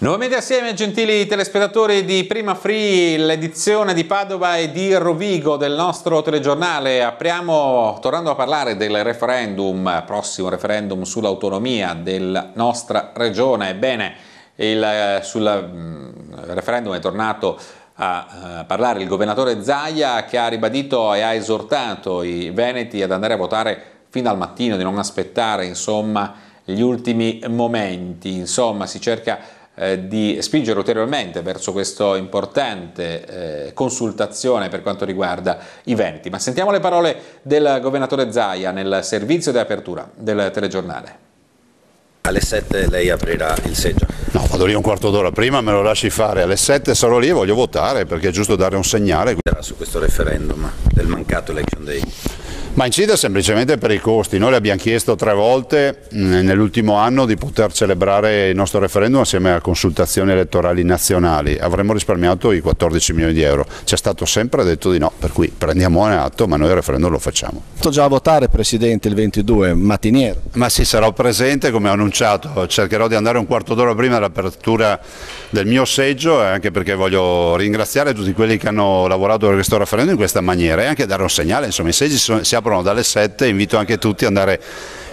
Nuovamente assieme gentili telespettatori di Prima Free, l'edizione di Padova e di Rovigo del nostro telegiornale. Apriamo tornando a parlare del referendum, prossimo referendum sull'autonomia della nostra regione. Ebbene, il, eh, sul mm, referendum è tornato a eh, parlare il governatore Zaia che ha ribadito e ha esortato i veneti ad andare a votare fin dal mattino, di non aspettare insomma, gli ultimi momenti. Insomma, si cerca eh, di spingere ulteriormente verso questa importante eh, consultazione per quanto riguarda i venti. Ma sentiamo le parole del governatore Zaia nel servizio di apertura del telegiornale. Alle 7 lei aprirà il seggio? No, vado lì un quarto d'ora prima, me lo lasci fare. Alle 7 sarò lì e voglio votare perché è giusto dare un segnale. Su questo referendum del mancato election day? Ma incide semplicemente per i costi. Noi le abbiamo chiesto tre volte mm, nell'ultimo anno di poter celebrare il nostro referendum assieme a consultazioni elettorali nazionali. Avremmo risparmiato i 14 milioni di euro. Ci è stato sempre detto di no, per cui prendiamone atto, ma noi il referendum lo facciamo. Sto già a votare, Presidente, il 22, mattiniero. Ma sì, sarò presente, come ho annunciato. Cercherò di andare un quarto d'ora prima dell'apertura del mio seggio, eh, anche perché voglio ringraziare tutti quelli che hanno lavorato per questo referendum in questa maniera e anche dare un segnale. Insomma, i seggi si aprono aprono dalle 7, invito anche tutti ad andare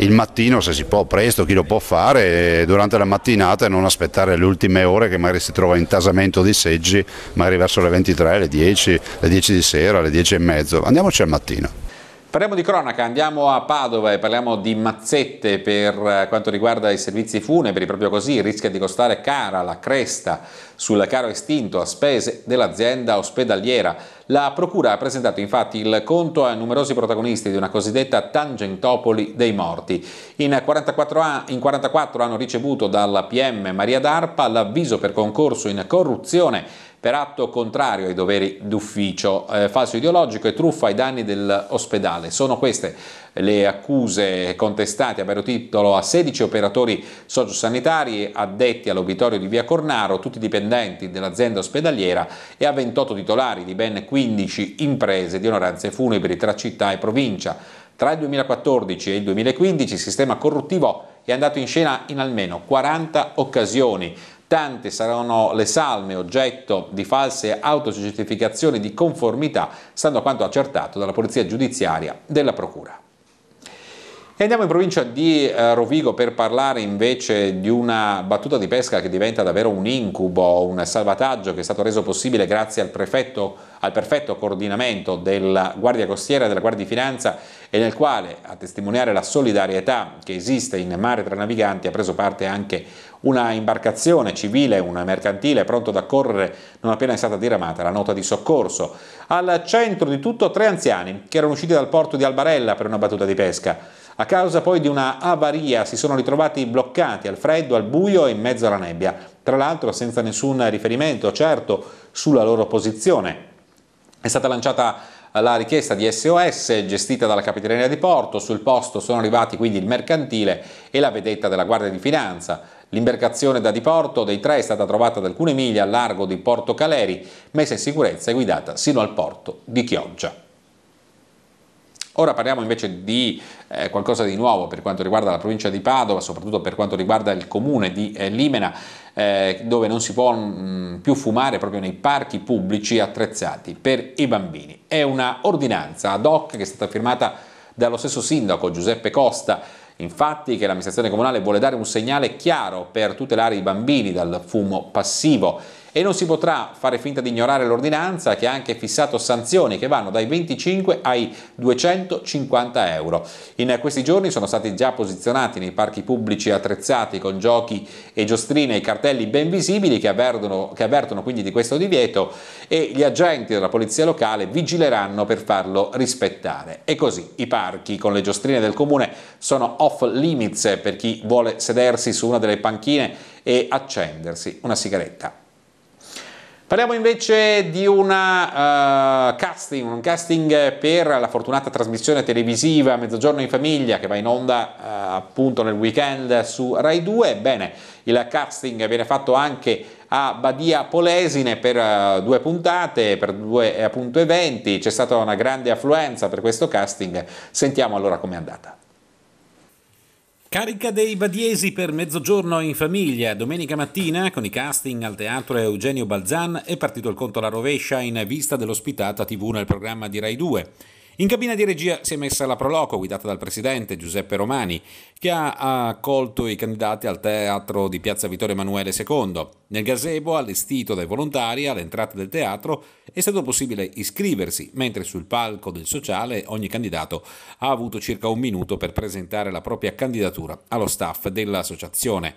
il mattino se si può presto, chi lo può fare, durante la mattinata e non aspettare le ultime ore che magari si trova in tasamento di seggi, magari verso le 23, le 10, le 10 di sera, le 10 e mezzo, andiamoci al mattino. Parliamo di cronaca, andiamo a Padova e parliamo di mazzette per eh, quanto riguarda i servizi funebri, proprio così rischia di costare cara la cresta sul caro estinto a spese dell'azienda ospedaliera. La Procura ha presentato infatti il conto a numerosi protagonisti di una cosiddetta tangentopoli dei morti. In 44, an in 44 hanno ricevuto dalla PM Maria D'Arpa l'avviso per concorso in corruzione per atto contrario ai doveri d'ufficio, eh, falso ideologico e truffa ai danni dell'ospedale. Sono queste le accuse contestate a vero titolo a 16 operatori sociosanitari addetti all'obitorio di Via Cornaro, tutti dipendenti dell'azienda ospedaliera e a 28 titolari di ben 15 imprese di onoranze funebri tra città e provincia. Tra il 2014 e il 2015 il sistema corruttivo è andato in scena in almeno 40 occasioni, Tante saranno le salme oggetto di false autocertificazioni di conformità, stando a quanto accertato dalla Polizia Giudiziaria della Procura. E andiamo in provincia di eh, Rovigo per parlare invece di una battuta di pesca che diventa davvero un incubo, un salvataggio che è stato reso possibile grazie al, prefetto, al perfetto coordinamento della Guardia Costiera e della Guardia di Finanza e nel quale, a testimoniare la solidarietà che esiste in mare tra naviganti, ha preso parte anche una imbarcazione civile, una mercantile, pronto ad accorrere non appena è stata diramata la nota di soccorso. Al centro di tutto tre anziani che erano usciti dal porto di Albarella per una battuta di pesca. A causa poi di una avaria si sono ritrovati bloccati al freddo, al buio e in mezzo alla nebbia, tra l'altro senza nessun riferimento certo sulla loro posizione. È stata lanciata la richiesta di SOS gestita dalla Capitaneria di Porto, sul posto sono arrivati quindi il mercantile e la vedetta della Guardia di Finanza. L'imbarcazione da diporto dei tre è stata trovata ad alcune miglia a largo di Porto Caleri, messa in sicurezza e guidata sino al porto di Chioggia. Ora parliamo invece di eh, qualcosa di nuovo per quanto riguarda la provincia di Padova, soprattutto per quanto riguarda il comune di eh, Limena eh, dove non si può mh, mm, più fumare proprio nei parchi pubblici attrezzati per i bambini. È una ordinanza ad hoc che è stata firmata dallo stesso sindaco Giuseppe Costa, infatti che l'amministrazione comunale vuole dare un segnale chiaro per tutelare i bambini dal fumo passivo e non si potrà fare finta di ignorare l'ordinanza che ha anche fissato sanzioni che vanno dai 25 ai 250 euro. In questi giorni sono stati già posizionati nei parchi pubblici attrezzati con giochi e giostrine i cartelli ben visibili che avvertono, che avvertono quindi di questo divieto e gli agenti della polizia locale vigileranno per farlo rispettare. E così i parchi con le giostrine del comune sono off limits per chi vuole sedersi su una delle panchine e accendersi una sigaretta. Parliamo invece di una, uh, casting, un casting per la fortunata trasmissione televisiva Mezzogiorno in famiglia che va in onda uh, appunto nel weekend su Rai 2. Bene, il casting viene fatto anche a Badia Polesine per uh, due puntate, per due appunto eventi. C'è stata una grande affluenza per questo casting. Sentiamo allora com'è andata. Carica dei Badiesi per mezzogiorno in famiglia. Domenica mattina, con i casting al teatro Eugenio Balzan, è partito il conto alla rovescia in vista dell'ospitata TV nel programma di Rai 2. In cabina di regia si è messa la Proloco, guidata dal presidente Giuseppe Romani, che ha accolto i candidati al teatro di Piazza Vittorio Emanuele II. Nel gazebo, allestito dai volontari all'entrata del teatro, è stato possibile iscriversi, mentre sul palco del sociale ogni candidato ha avuto circa un minuto per presentare la propria candidatura allo staff dell'associazione.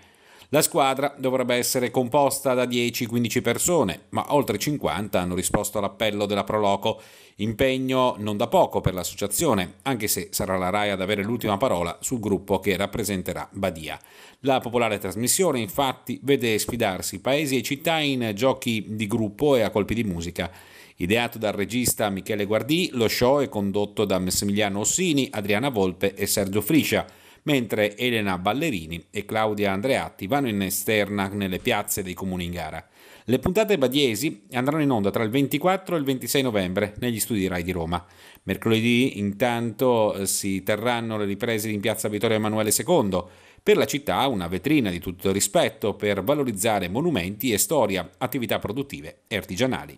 La squadra dovrebbe essere composta da 10-15 persone, ma oltre 50 hanno risposto all'appello della Proloco, impegno non da poco per l'associazione, anche se sarà la RAI ad avere l'ultima parola sul gruppo che rappresenterà Badia. La popolare trasmissione infatti vede sfidarsi paesi e città in giochi di gruppo e a colpi di musica. Ideato dal regista Michele Guardì, lo show è condotto da Massimiliano Ossini, Adriana Volpe e Sergio Friscia mentre Elena Ballerini e Claudia Andreatti vanno in esterna nelle piazze dei comuni in gara. Le puntate badiesi andranno in onda tra il 24 e il 26 novembre negli studi Rai di Roma. Mercoledì intanto eh, si terranno le riprese in piazza Vittorio Emanuele II. Per la città una vetrina di tutto rispetto per valorizzare monumenti e storia, attività produttive e artigianali.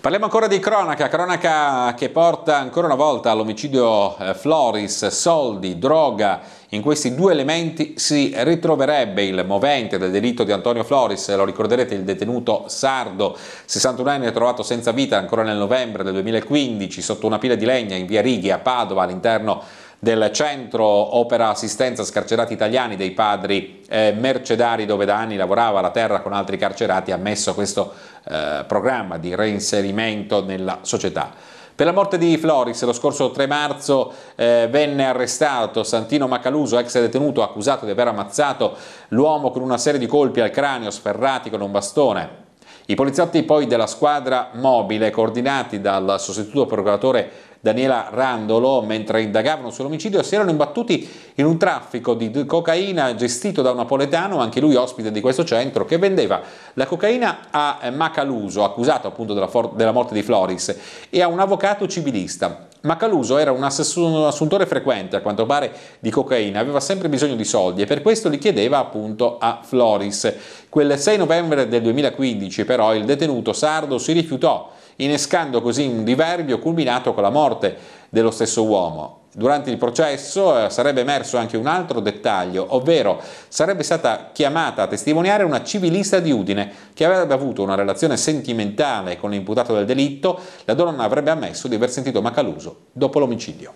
Parliamo ancora di cronaca, cronaca che porta ancora una volta all'omicidio eh, Floris, soldi, droga, in questi due elementi si ritroverebbe il movente del delitto di Antonio Floris, lo ricorderete il detenuto sardo, 61enne trovato senza vita ancora nel novembre del 2015 sotto una pila di legna in via Righi a Padova all'interno del centro opera assistenza scarcerati italiani dei padri eh, mercedari dove da anni lavorava la terra con altri carcerati ha messo questo eh, programma di reinserimento nella società. Per la morte di Floris lo scorso 3 marzo eh, venne arrestato Santino Macaluso, ex detenuto accusato di aver ammazzato l'uomo con una serie di colpi al cranio sferrati con un bastone. I poliziotti poi della squadra mobile, coordinati dal sostituto procuratore Daniela Randolo, mentre indagavano sull'omicidio, si erano imbattuti in un traffico di cocaina gestito da un napoletano, anche lui ospite di questo centro, che vendeva la cocaina a eh, Macaluso, accusato appunto della, della morte di Floris, e a un avvocato civilista. Macaluso era un assuntore frequente, a quanto pare, di cocaina, aveva sempre bisogno di soldi e per questo li chiedeva appunto a Floris. Quel 6 novembre del 2015 però il detenuto sardo si rifiutò innescando così un diverbio culminato con la morte dello stesso uomo. Durante il processo eh, sarebbe emerso anche un altro dettaglio, ovvero sarebbe stata chiamata a testimoniare una civilista di Udine che avrebbe avuto una relazione sentimentale con l'imputato del delitto, la donna avrebbe ammesso di aver sentito Macaluso dopo l'omicidio.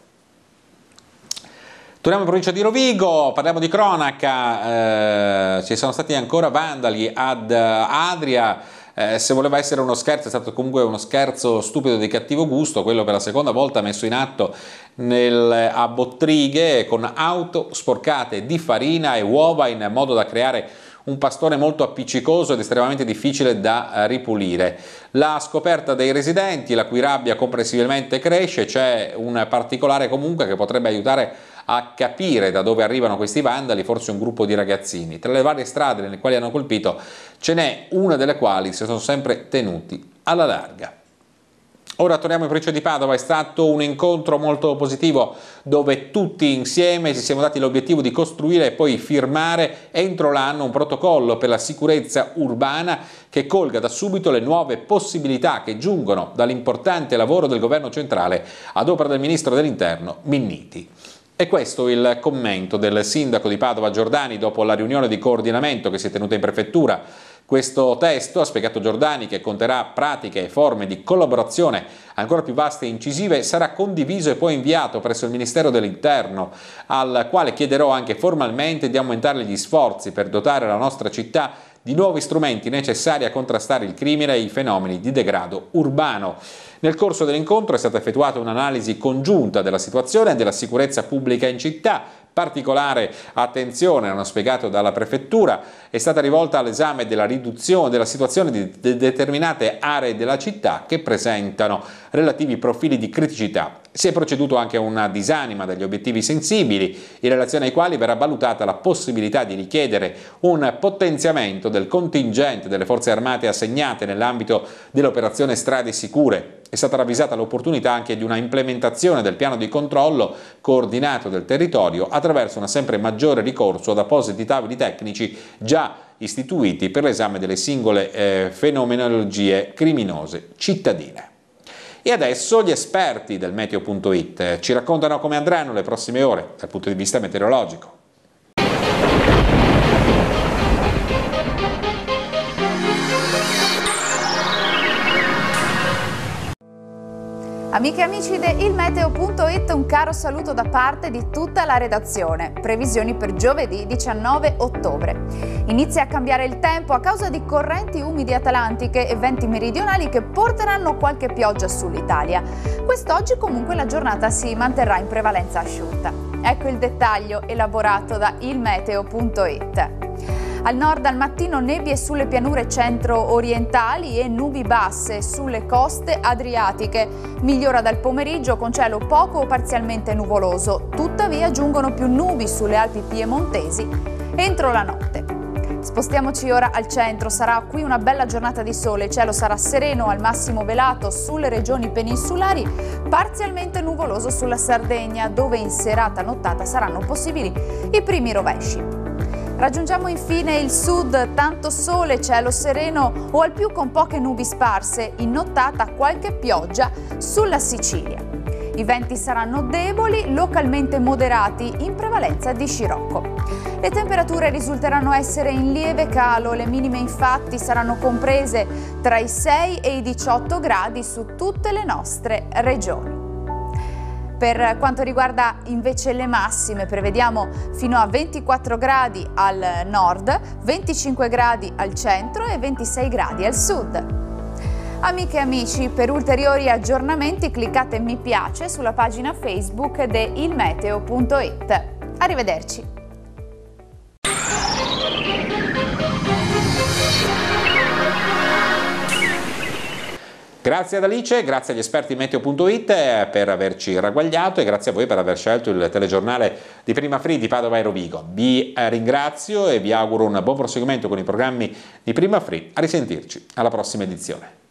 Torniamo in provincia di Rovigo, parliamo di cronaca, eh, ci sono stati ancora vandali ad eh, Adria, eh, se voleva essere uno scherzo, è stato comunque uno scherzo stupido di cattivo gusto, quello per la seconda volta messo in atto nel, a bottrighe con auto sporcate di farina e uova in modo da creare un pastore molto appiccicoso ed estremamente difficile da eh, ripulire. La scoperta dei residenti, la cui rabbia comprensibilmente cresce, c'è un particolare comunque che potrebbe aiutare a capire da dove arrivano questi vandali, forse un gruppo di ragazzini. Tra le varie strade nelle quali hanno colpito ce n'è una delle quali si sono sempre tenuti alla larga. Ora torniamo in Provincia di Padova, è stato un incontro molto positivo dove tutti insieme ci siamo dati l'obiettivo di costruire e poi firmare entro l'anno un protocollo per la sicurezza urbana che colga da subito le nuove possibilità che giungono dall'importante lavoro del governo centrale ad opera del ministro dell'interno Minniti. E questo il commento del sindaco di Padova Giordani dopo la riunione di coordinamento che si è tenuta in prefettura questo testo, ha spiegato Giordani, che conterà pratiche e forme di collaborazione ancora più vaste e incisive, sarà condiviso e poi inviato presso il Ministero dell'Interno, al quale chiederò anche formalmente di aumentare gli sforzi per dotare la nostra città di nuovi strumenti necessari a contrastare il crimine e i fenomeni di degrado urbano. Nel corso dell'incontro è stata effettuata un'analisi congiunta della situazione e della sicurezza pubblica in città, Particolare attenzione, hanno spiegato dalla Prefettura, è stata rivolta all'esame della riduzione della situazione di determinate aree della città che presentano relativi profili di criticità. Si è proceduto anche a una disanima degli obiettivi sensibili, in relazione ai quali verrà valutata la possibilità di richiedere un potenziamento del contingente delle forze armate assegnate nell'ambito dell'operazione Strade Sicure è stata ravvisata l'opportunità anche di una implementazione del piano di controllo coordinato del territorio attraverso un sempre maggiore ricorso ad appositi tavoli tecnici già istituiti per l'esame delle singole eh, fenomenologie criminose cittadine. E adesso gli esperti del meteo.it ci raccontano come andranno le prossime ore dal punto di vista meteorologico. Amiche e amici di ilmeteo.it, un caro saluto da parte di tutta la redazione. Previsioni per giovedì 19 ottobre. Inizia a cambiare il tempo a causa di correnti umide atlantiche e venti meridionali che porteranno qualche pioggia sull'Italia. Quest'oggi comunque la giornata si manterrà in prevalenza asciutta. Ecco il dettaglio elaborato da ilmeteo.it. Al nord al mattino nebbie sulle pianure centro-orientali e nubi basse sulle coste adriatiche. Migliora dal pomeriggio con cielo poco o parzialmente nuvoloso. Tuttavia giungono più nubi sulle Alpi piemontesi entro la notte. Spostiamoci ora al centro, sarà qui una bella giornata di sole, il cielo sarà sereno, al massimo velato sulle regioni peninsulari, parzialmente nuvoloso sulla Sardegna, dove in serata nottata saranno possibili i primi rovesci. Raggiungiamo infine il sud, tanto sole, cielo sereno o al più con poche nubi sparse, in nottata qualche pioggia sulla Sicilia. I venti saranno deboli, localmente moderati, in prevalenza di scirocco. Le temperature risulteranno essere in lieve calo, le minime infatti saranno comprese tra i 6 e i 18 gradi su tutte le nostre regioni. Per quanto riguarda invece le massime prevediamo fino a 24 gradi al nord, 25 gradi al centro e 26 gradi al sud. Amiche e amici, per ulteriori aggiornamenti cliccate mi piace sulla pagina Facebook de ilmeteo.it. Arrivederci! Grazie ad Alice, grazie agli esperti meteo.it eh, per averci ragguagliato e grazie a voi per aver scelto il telegiornale di Prima Free di Padova e Rovigo. Vi eh, ringrazio e vi auguro un buon proseguimento con i programmi di Prima Free. A risentirci alla prossima edizione.